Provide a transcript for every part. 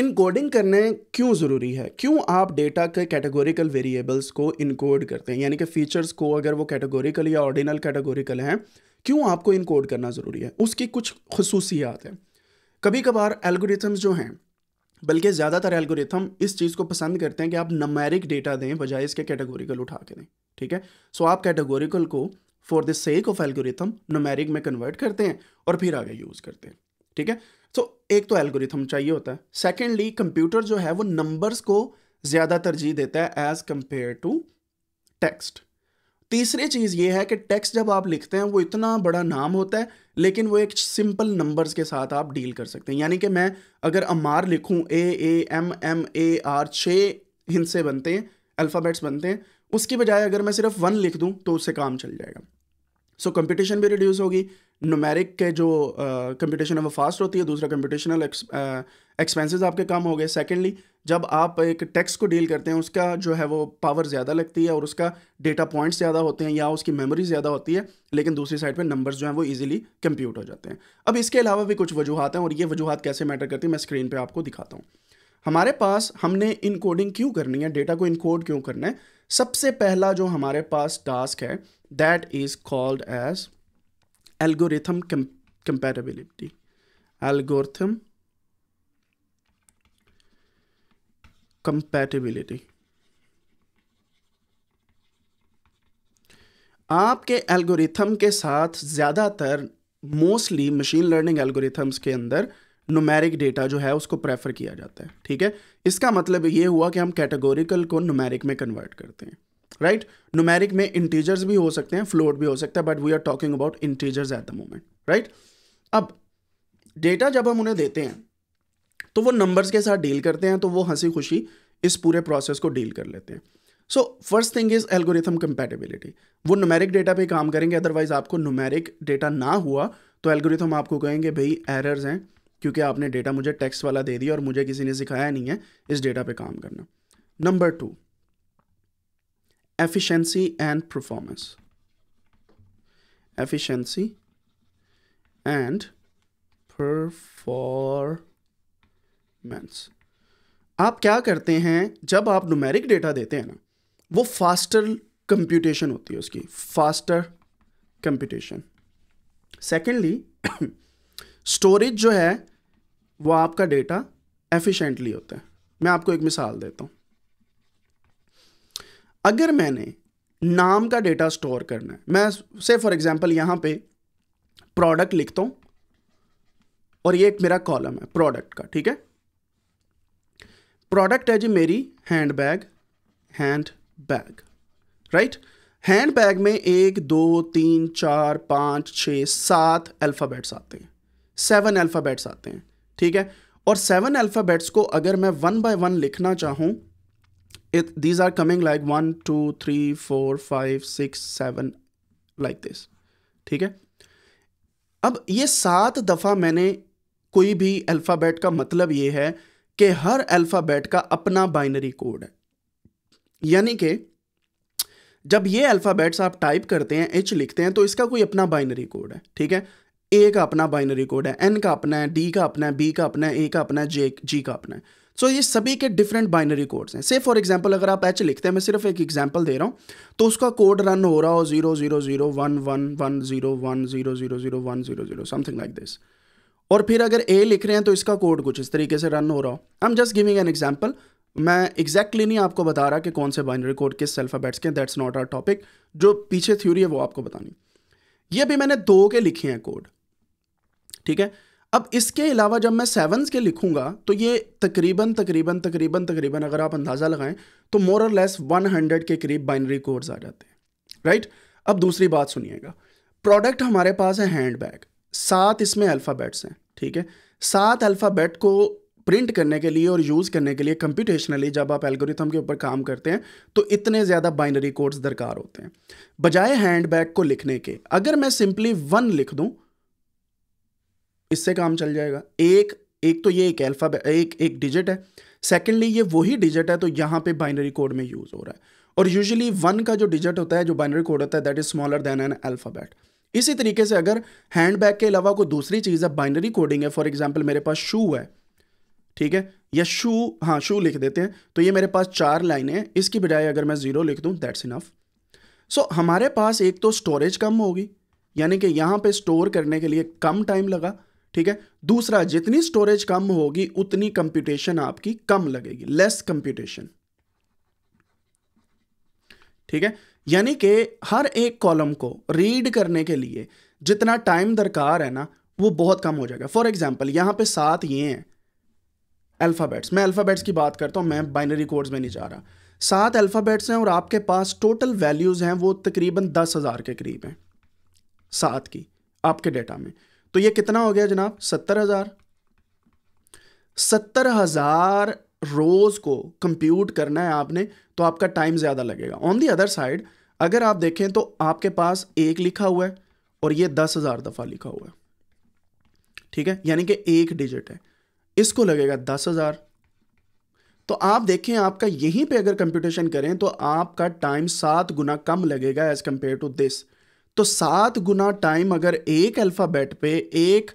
Encoding करने क्यों ज़रूरी है क्यों आप डेटा के कैटेगोरिकल वेरिएबल्स को इनकोड करते हैं यानी कि फीचर्स को अगर वो कैटेगोरिकल या ऑर्डिनल कैटेगोरिकल हैं क्यों आपको इनकोड करना ज़रूरी है उसकी कुछ खसूसियात हैं कभी कभार एल्गोरिथम्स जो हैं बल्कि ज़्यादातर एल्गोरिथम इस चीज़ को पसंद करते हैं कि आप नमेरिक डेटा दें बजाय इसके कैटेगोरिकल उठा के दें ठीक है सो आप कैटेगोरिकल को for the sake of algorithm numeric में कन्वर्ट करते हैं और फिर आगे यूज़ करते हैं ठीक है तो एक तो एल्गोरिथम चाहिए होता है सेकेंडली कंप्यूटर जो है वो नंबर्स को ज़्यादा तरजीह देता है एज़ कम्पेयर टू टेक्स्ट तीसरी चीज़ ये है कि टेक्स्ट जब आप लिखते हैं वो इतना बड़ा नाम होता है लेकिन वो एक सिंपल नंबर्स के साथ आप डील कर सकते हैं यानी कि मैं अगर अमार लिखूं A A M M A R छः हिंसे बनते हैं अल्फ़ाबेट्स बनते हैं उसकी बजाय अगर मैं सिर्फ वन लिख दूँ तो उससे काम चल जाएगा सो so, कंपटीशन भी रिड्यूस होगी नोमेरिक के जो कंप्यूटेशन है वो फास्ट होती है दूसरा कंप्यूटेशनल एक्सपेंसेस आपके कम हो गए सेकेंडली जब आप एक टेक्स को डील करते हैं उसका जो है वो पावर ज़्यादा लगती है और उसका डेटा पॉइंट्स ज़्यादा होते हैं या उसकी मेमोरी ज़्यादा होती है लेकिन दूसरी साइड पे नंबर्स जो हैं वो इजीली कंप्यूट हो जाते हैं अब इसके अलावा भी कुछ वजूहत हैं और ये वजूहत कैसे मैटर करती है मैं स्क्रीन पर आपको दिखाता हूँ हमारे पास हमने इनकोडिंग क्यों करनी है डेटा को इनकोड क्यों करना है सबसे पहला जो हमारे पास टास्क है that is called as algorithm com compatibility algorithm compatibility आपके एल्गोरिथम के साथ ज़्यादातर मोस्टली मशीन लर्निंग एल्गोरिथम्स के अंदर नुमेरिक डेटा जो है उसको प्रेफर किया जाता है ठीक है इसका मतलब ये हुआ कि हम कैटेगोरिकल को नुमेरिक में कन्वर्ट करते हैं राइट नोमैरिक में इंटीजर्स भी हो सकते हैं फ्लोट भी हो सकता है but we are talking about integers at the moment right अब डेटा जब हम उन्हें देते हैं तो वो नंबर्स के साथ डील करते हैं तो वो हंसी खुशी इस पूरे प्रोसेस को डील कर लेते हैं so first thing is algorithm compatibility वो नुमेरिक डेटा पे काम करेंगे अदरवाइज आपको नुमेरिक डेटा ना हुआ तो एल्गोरिथम आपको कहेंगे भाई एरर्स हैं क्योंकि आपने डेटा मुझे टेक्स्ट वाला दे दिया और मुझे किसी ने सिखाया नहीं है इस डेटा पे काम करना number two efficiency and performance. Efficiency and performance आप क्या करते हैं जब आप नुमेरिक डेटा देते हैं ना वो फास्टर कंप्यूटेशन होती है उसकी फास्टर कंप्यूटेशन सेकेंडली स्टोरेज जो है वो आपका डेटा एफिशिएंटली होता है मैं आपको एक मिसाल देता हूँ अगर मैंने नाम का डेटा स्टोर करना है मैं से फॉर एग्जांपल यहां पे प्रोडक्ट लिखता हूं और ये एक मेरा कॉलम है प्रोडक्ट का ठीक है प्रोडक्ट है जी मेरी handbag handbag right handbag में एक दो तीन चार पाँच छ सात अल्फ़ाबेट्स आते हैं सेवन अल्फ़ाबेट्स आते हैं ठीक है और सेवन अल्फ़ाबेट्स को अगर मैं वन बाय वन लिखना चाहूँ it these are coming like one two three four five six seven like this ठीक है अब ये सात दफ़ा मैंने कोई भी अल्फ़ाबेट का मतलब ये है कि हर अल्फ़ाबेट का अपना बाइनरी कोड है यानी कि जब ये अल्फ़ाबेट्स आप टाइप करते हैं एच लिखते हैं तो इसका कोई अपना बाइनरी कोड है ठीक है ए का अपना बाइनरी कोड है एन का अपना है डी का अपना है बी का अपना है ए का अपना है जे जी का अपना है सो so, ये सभी के डिफरेंट बाइनरी कोड्स हैं से फॉर एग्जांपल अगर आप एच लिखते हैं मैं सिर्फ एक एग्जांपल दे रहा हूँ तो उसका कोड रन हो रहा हो zero zero zero one one one zero one zero zero zero one zero zero something like this और फिर अगर ए लिख रहे हैं तो इसका कोड कुछ इस तरीके से रन हो रहा हो I am just giving an example मैं एग्जैक्टली exactly नहीं आपको बता रहा कि कौन से बाइनरी कोड किस अल्फ़ाबेट्स के दैट्स नॉट आर टॉपिक जो पीछे थ्योरी है वो आपको बतानी ये भी मैंने दो के लिखे हैं कोड ठीक है अब इसके अलावा जब मैं सेवन्स के लिखूंगा तो ये तकरीबन तकरीबन तकरीबन तकरीबन अगर आप अंदाज़ा लगाएं तो मोर और लेस 100 के करीब बाइनरी कोड्स आ जाते हैं राइट अब दूसरी बात सुनिएगा प्रोडक्ट हमारे पास है हैंड बैग सात इसमें अल्फ़ाबेट्स हैं ठीक है सात अल्फ़ाबेट को प्रिंट करने के लिए और यूज़ करने के लिए कंप्यूटेशनली जब आप एल्गोरिथम के ऊपर काम करते हैं तो इतने ज़्यादा बाइनरी कोड्स दरकार होते हैं बजाय हैंड बैग को लिखने के अगर मैं सिंपली वन लिख दूँ इससे काम चल जाएगा एक एक तो ये एक अल्फा एक एक डिजिट है सेकेंडली ये वही डिजिट है तो यहाँ पे बाइनरी कोड में यूज़ हो रहा है और यूजुअली वन का जो डिजिट होता है जो बाइनरी कोड होता है that is smaller than an alphabet इसी तरीके से अगर हैंड बैग के अलावा कोई दूसरी चीज़ है बाइनरी कोडिंग है फॉर एग्जाम्पल मेरे पास शू है ठीक है या शू हाँ शू लिख देते हैं तो ये मेरे पास चार लाइनें हैं इसकी बजाय अगर मैं ज़ीरो लिख दूँ दैट्स इनफ सो हमारे पास एक तो स्टोरेज कम होगी यानी कि यहाँ पे स्टोर करने के लिए कम टाइम लगा ठीक है दूसरा जितनी स्टोरेज कम होगी उतनी कंप्यूटेशन आपकी कम लगेगी लेस कंप्यूटेशन ठीक है यानी कि हर एक कॉलम को रीड करने के लिए जितना टाइम दरकार है ना वो बहुत कम हो जाएगा फॉर एग्जाम्पल यहां पे सात ये हैं अल्फ़ाबेट्स मैं अल्फ़ाबेट्स की बात करता हूं मैं बाइनरी कोड्स में नहीं जा रहा सात अल्फ़ाबेट्स हैं और आपके पास टोटल वैल्यूज़ हैं वो तकरीबन दस हज़ार के करीब हैं सात की आपके डेटा में तो ये कितना हो गया जनाब सत्तर हज़ार सत्तर हज़ार रोज़ को कंप्यूट करना है आपने तो आपका टाइम ज़्यादा लगेगा ऑन दी अदर साइड अगर आप देखें तो आपके पास एक लिखा हुआ है और ये दस हज़ार दफ़ा लिखा हुआ है ठीक है यानी कि एक डिजिट है इसको लगेगा दस हज़ार तो आप देखें आपका यहीं पे अगर कंप्यूटेशन करें तो आपका टाइम सात गुना कम लगेगा एज़ कंपेयर टू दिस तो सात गुना टाइम अगर एक अल्फ़ाबेट पे एक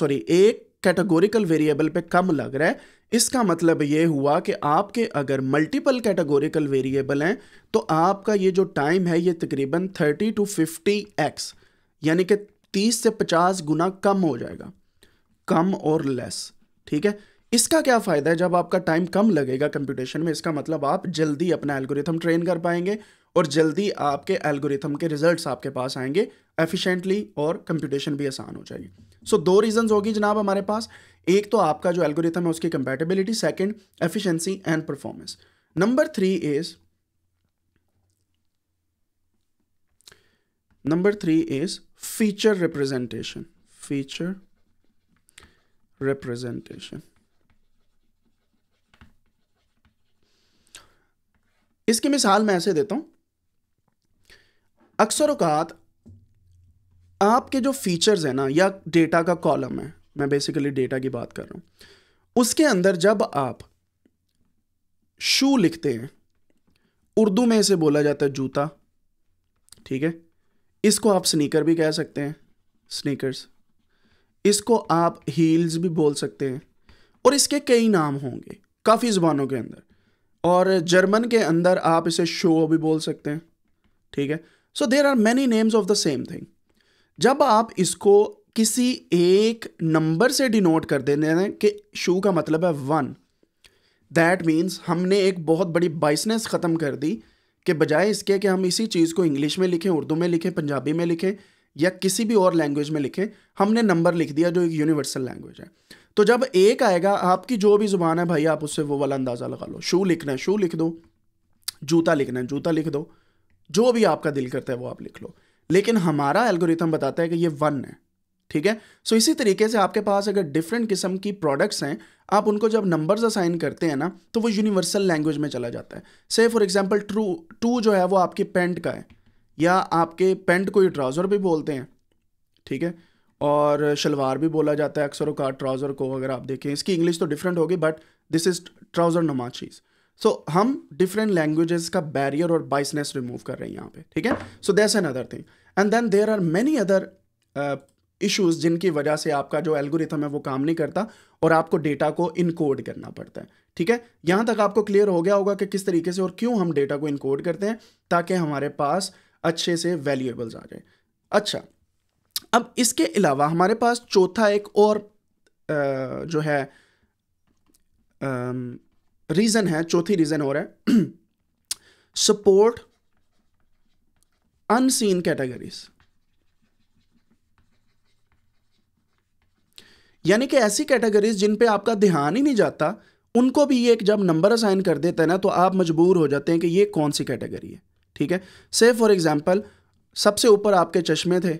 सॉरी एक कैटेगोरिकल वेरिएबल पे कम लग रहा है इसका मतलब ये हुआ कि आपके अगर मल्टीपल कैटेगोरिकल वेरिएबल हैं तो आपका ये जो टाइम है ये तकरीबन थर्टी टू फिफ्टी एक्स यानी कि तीस से पचास गुना कम हो जाएगा कम और लेस ठीक है इसका क्या फ़ायदा है जब आपका टाइम कम लगेगा कंप्यूटेशन में इसका मतलब आप जल्दी अपना एल्गोरिथम ट्रेन कर पाएंगे और जल्दी आपके एल्गोरिथम के रिजल्ट्स आपके पास आएंगे एफिशिएंटली और कंप्यूटेशन भी आसान हो जाएगी सो so, दो रीजंस होगी जनाब हमारे पास एक तो आपका जो एल्गोरिथम है उसकी compatibility second efficiency and performance number three is number three is feature representation feature representation इसकी मिसाल मैं ऐसे देता हूं अक्सर अवकात आपके जो फीचर्स हैं ना या डेटा का कॉलम है मैं बेसिकली डेटा की बात कर रहा हूँ उसके अंदर जब आप शू लिखते हैं उर्दू में इसे बोला जाता है जूता ठीक है इसको आप स्नीकर भी कह सकते हैं स्नीकर्स इसको आप हील्स भी बोल सकते हैं और इसके कई नाम होंगे काफ़ी ज़बानों के अंदर और जर्मन के अंदर आप इसे शो भी बोल सकते हैं ठीक है so there are many names of the same thing जब आप इसको किसी एक नंबर से डिनोट कर देते हैं कि शू का मतलब है वन दैट मीन्स हमने एक बहुत बड़ी बाइसनेस ख़त्म कर दी कि बजाय इसके कि हम इसी चीज़ को इंग्लिश में लिखें उर्दू में लिखें पंजाबी में लिखें या किसी भी और लैंग्वेज में लिखें हमने नंबर लिख दिया जो एक यूनिवर्सल लैंग्वेज है तो जब एक आएगा आपकी जो भी ज़ुबान है भाई आप उससे वो वाला अंदाज़ा लगा लो शू लिखना है शू लिख दो जूता लिखना है जूता लिख दो जो भी आपका दिल करता है वो आप लिख लो लेकिन हमारा एल्गोरिथम बताता है कि ये वन है ठीक है सो so, इसी तरीके से आपके पास अगर डिफरेंट किस्म की प्रोडक्ट्स हैं आप उनको जब नंबर्स असाइन करते हैं ना तो वो यूनिवर्सल लैंग्वेज में चला जाता है से फॉर एग्ज़ाम्पल ट्रू टू जो है वो आपके पेंट का है या आपके पेंट को ट्राउज़र भी बोलते हैं ठीक है और शलवार भी बोला जाता है अक्सर का ट्राउज़र को अगर आप देखें इसकी इंग्लिश तो डिफरेंट होगी बट दिस इज़ ट्राउज़र नुमा चीज़ सो so, हम डिफरेंट लैंग्वेजेस का बैरियर और बाइसनेस रिमूव कर रहे हैं यहाँ पे ठीक है so that's another thing and then there are many other issues जिनकी वजह से आपका जो एल्गोरिथम है वो काम नहीं करता और आपको डेटा को इनकोड करना पड़ता है ठीक है यहाँ तक आपको क्लियर हो गया होगा कि किस तरीके से और क्यों हम डेटा को इनकोड करते हैं ताकि हमारे पास अच्छे से वैल्यूएबल्स आ जाए अच्छा अब इसके अलावा हमारे पास चौथा एक और आ, uh, जो है आ, um, रीजन है चौथी रीजन हो रहा है सपोर्ट अनसीन कैटेगरीज यानी कि ऐसी कैटेगरीज जिन पे आपका ध्यान ही नहीं जाता उनको भी ये जब नंबर असाइन कर देते हैं ना तो आप मजबूर हो जाते हैं कि ये कौन सी कैटेगरी है ठीक है से फॉर एग्जांपल सबसे ऊपर आपके चश्मे थे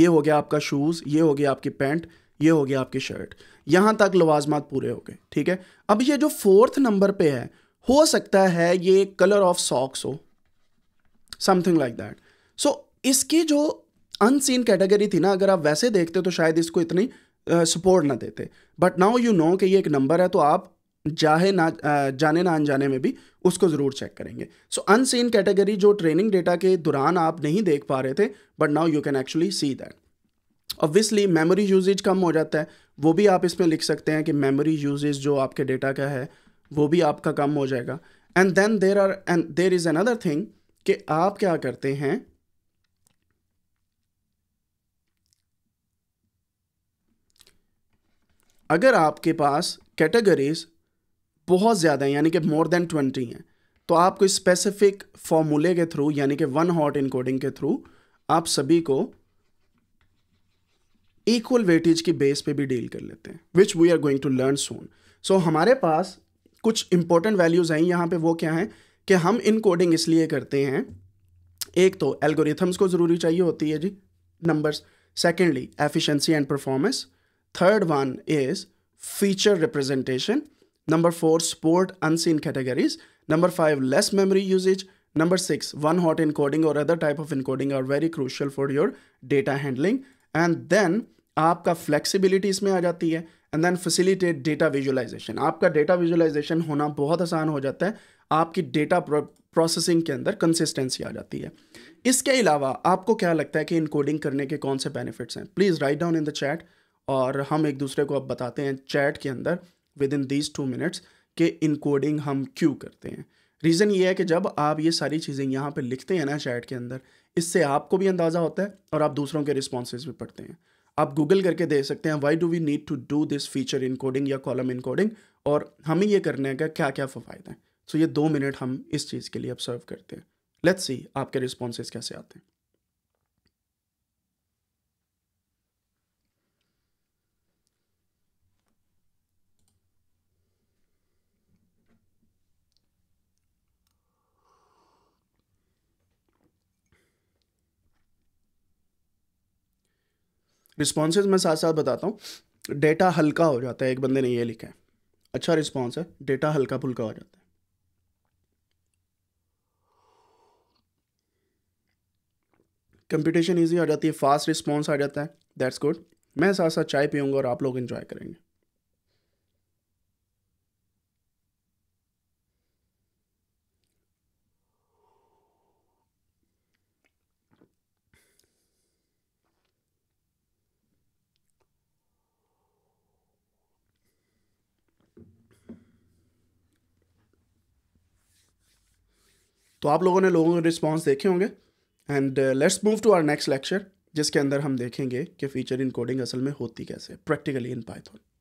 ये हो गया आपका शूज़ ये हो गया आपकी पैंट ये हो गया आपकी शर्ट यहां तक लवाजमात पूरे हो गए ठीक है अब ये जो फोर्थ नंबर पे है हो सकता है ये कलर ऑफ सॉक्स हो समथिंग लाइक दैट सो इसकी जो अनसीन कैटेगरी थी ना अगर आप वैसे देखते तो शायद इसको इतनी सपोर्ट uh, ना देते बट नाउ यू नो कि ये एक नंबर है तो आप जाहे ना जाने ना अनजाने में भी उसको ज़रूर चेक करेंगे सो अनसीन कैटेगरी जो ट्रेनिंग डेटा के दौरान आप नहीं देख पा रहे थे but now you can actually see that obviously memory usage कम हो जाता है वो भी आप इसमें लिख सकते हैं कि मेमोरी यूजेज जो आपके डेटा का है वो भी आपका कम हो जाएगा and then there are and there is another thing कि आप क्या करते हैं अगर आपके पास कैटेगरीज बहुत ज़्यादा हैं यानी कि मोर देन ट्वेंटी हैं तो आप कोई स्पेसिफिक फॉर्मूले के थ्रू यानी कि वन हॉट इनकोडिंग के थ्रू आप सभी को इक्वल वेटेज की बेस पे भी डील कर लेते हैं which we are going to learn soon so हमारे पास कुछ इंपॉर्टेंट वैल्यूज़ हैं यहाँ पे वो क्या हैं कि हम इन कोडिंग इसलिए करते हैं एक तो एल्गोरिथम्स को ज़रूरी चाहिए होती है जी numbers secondly efficiency and performance third one is feature representation number four support unseen categories number five less memory usage number six one hot encoding और other type of encoding are very crucial for your data handling and then आपका flexibility इसमें आ जाती है and then facilitate data visualisation आपका data visualisation होना बहुत आसान हो जाता है आपकी डेटा प्रोसेसिंग के अंदर कंसिस्टेंसी आ जाती है इसके अलावा आपको क्या लगता है कि इनकोडिंग करने के कौन से बेनिफिट्स हैं please write down in the chat और हम एक दूसरे को अब बताते हैं चैट के अंदर within these two minutes कि इनकोडिंग हम क्यों करते हैं रीज़न ये है कि जब आप ये सारी चीज़ें यहाँ पे लिखते हैं ना चैट के अंदर इससे आपको भी अंदाज़ा होता है और आप दूसरों के रिस्पॉन्स भी पढ़ते हैं आप गूगल करके देख सकते हैं why do we need to do this feature encoding या कॉलम इनकोडिंग और हमें ये करने का क्या क्या फ़ायदा है सो so ये दो मिनट हम इस चीज़ के लिए ऑब्जर्व करते हैं लेट्स सी आपके रिस्पॉन्स कैसे आते हैं रिस्पॉन्सेज मैं साथ साथ बताता हूँ डेटा हल्का हो जाता है एक बंदे ने ये लिखा है अच्छा रिस्पॉन्स है डेटा हल्का फुल्का हो जाता है कंप्यूटेशन ईजी आ जाती है फास्ट रिस्पॉन्स आ जाता है दैट्स गुड मैं साथ साथ चाय पीऊँगा और आप लोग इन्जॉय करेंगे तो आप लोगों ने लोगों के रिस्पॉन्स देखे होंगे and let's move to our next lecture जिसके अंदर हम देखेंगे कि फीचर इन कोडिंग असल में होती कैसे प्रैक्टिकली इन पाइथन